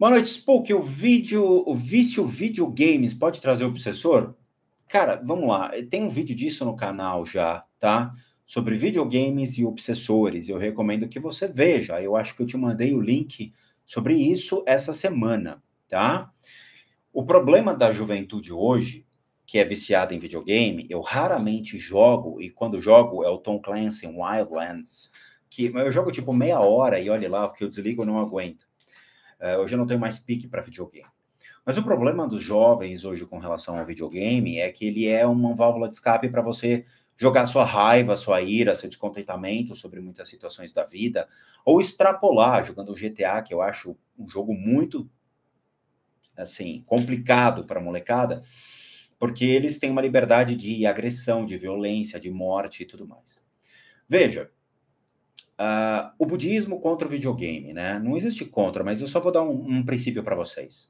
Boa noite, Spook. O vídeo, o vício videogames pode trazer o obsessor? Cara, vamos lá. Tem um vídeo disso no canal já, tá? Sobre videogames e obsessores. Eu recomendo que você veja. Eu acho que eu te mandei o link sobre isso essa semana, tá? O problema da juventude hoje, que é viciada em videogame, eu raramente jogo, e quando jogo é o Tom Clancy Wildlands, que eu jogo tipo meia hora e olhe lá, porque eu desligo eu não aguento. É, hoje eu não tenho mais pique para videogame. Mas o problema dos jovens hoje com relação ao videogame é que ele é uma válvula de escape para você jogar sua raiva, sua ira, seu descontentamento sobre muitas situações da vida, ou extrapolar jogando o GTA, que eu acho um jogo muito assim complicado para molecada, porque eles têm uma liberdade de agressão, de violência, de morte e tudo mais. Veja, Uh, o budismo contra o videogame, né? Não existe contra, mas eu só vou dar um, um princípio para vocês.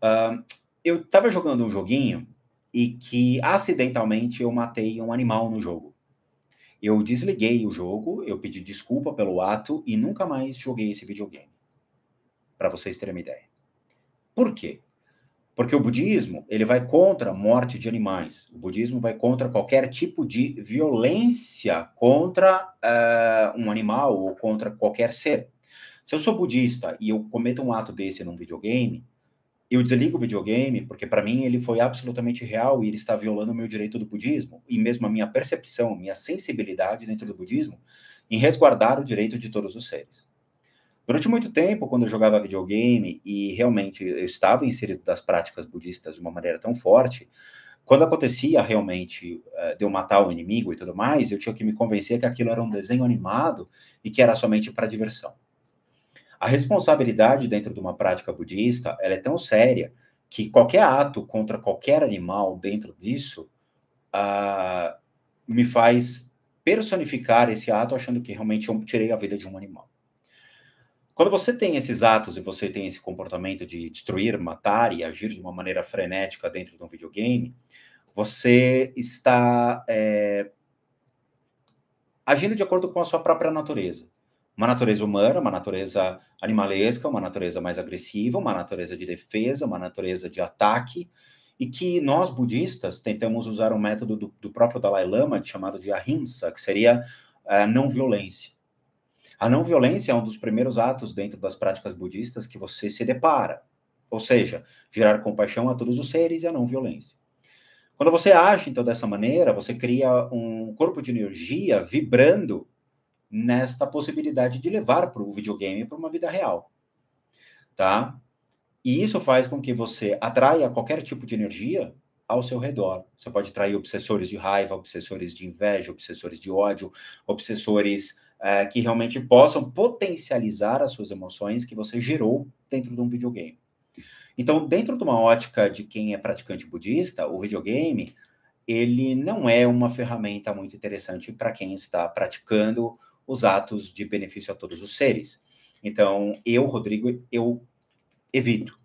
Uh, eu estava jogando um joguinho e que acidentalmente eu matei um animal no jogo. Eu desliguei o jogo, eu pedi desculpa pelo ato e nunca mais joguei esse videogame. Para vocês terem uma ideia. Por quê? Porque o budismo, ele vai contra a morte de animais. O budismo vai contra qualquer tipo de violência contra uh, um animal ou contra qualquer ser. Se eu sou budista e eu cometo um ato desse num videogame, eu desligo o videogame porque para mim ele foi absolutamente real e ele está violando o meu direito do budismo e mesmo a minha percepção, minha sensibilidade dentro do budismo em resguardar o direito de todos os seres. Durante muito tempo, quando eu jogava videogame e realmente eu estava inserido das práticas budistas de uma maneira tão forte, quando acontecia realmente uh, de eu matar o inimigo e tudo mais, eu tinha que me convencer que aquilo era um desenho animado e que era somente para diversão. A responsabilidade dentro de uma prática budista ela é tão séria que qualquer ato contra qualquer animal dentro disso uh, me faz personificar esse ato achando que realmente eu tirei a vida de um animal. Quando você tem esses atos e você tem esse comportamento de destruir, matar e agir de uma maneira frenética dentro de um videogame, você está é, agindo de acordo com a sua própria natureza. Uma natureza humana, uma natureza animalesca, uma natureza mais agressiva, uma natureza de defesa, uma natureza de ataque, e que nós budistas tentamos usar um método do, do próprio Dalai Lama chamado de ahimsa, que seria a é, não violência. A não violência é um dos primeiros atos dentro das práticas budistas que você se depara, ou seja, gerar compaixão a todos os seres e a não violência. Quando você age então dessa maneira, você cria um corpo de energia vibrando nesta possibilidade de levar para o videogame para uma vida real, tá? E isso faz com que você atraia qualquer tipo de energia ao seu redor. Você pode atrair obsessores de raiva, obsessores de inveja, obsessores de ódio, obsessores é, que realmente possam potencializar as suas emoções que você gerou dentro de um videogame. Então, dentro de uma ótica de quem é praticante budista, o videogame ele não é uma ferramenta muito interessante para quem está praticando os atos de benefício a todos os seres. Então, eu, Rodrigo, eu evito,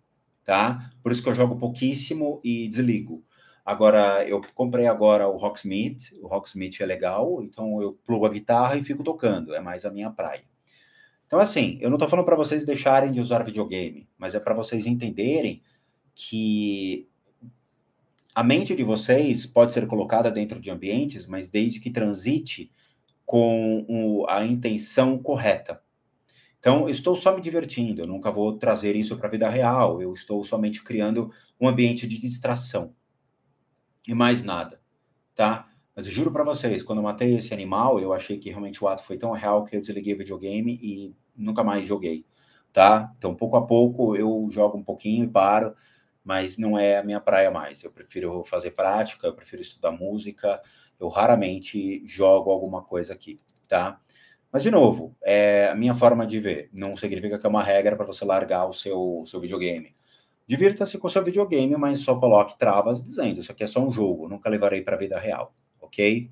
tá? Por isso que eu jogo pouquíssimo e desligo. Agora, eu comprei agora o Rocksmith, o Rocksmith é legal, então eu plugo a guitarra e fico tocando, é mais a minha praia. Então, assim, eu não estou falando para vocês deixarem de usar videogame, mas é para vocês entenderem que a mente de vocês pode ser colocada dentro de ambientes, mas desde que transite com o, a intenção correta. Então, estou só me divertindo, eu nunca vou trazer isso para a vida real, eu estou somente criando um ambiente de distração e mais nada, tá? Mas eu juro para vocês, quando eu matei esse animal, eu achei que realmente o ato foi tão real que eu desliguei o videogame e nunca mais joguei, tá? Então, pouco a pouco, eu jogo um pouquinho e paro, mas não é a minha praia mais. Eu prefiro fazer prática, eu prefiro estudar música, eu raramente jogo alguma coisa aqui, tá? Mas, de novo, é a minha forma de ver. Não significa que é uma regra para você largar o seu, seu videogame. Divirta-se com seu videogame, mas só coloque travas dizendo: Isso aqui é só um jogo, nunca levarei para a vida real, ok?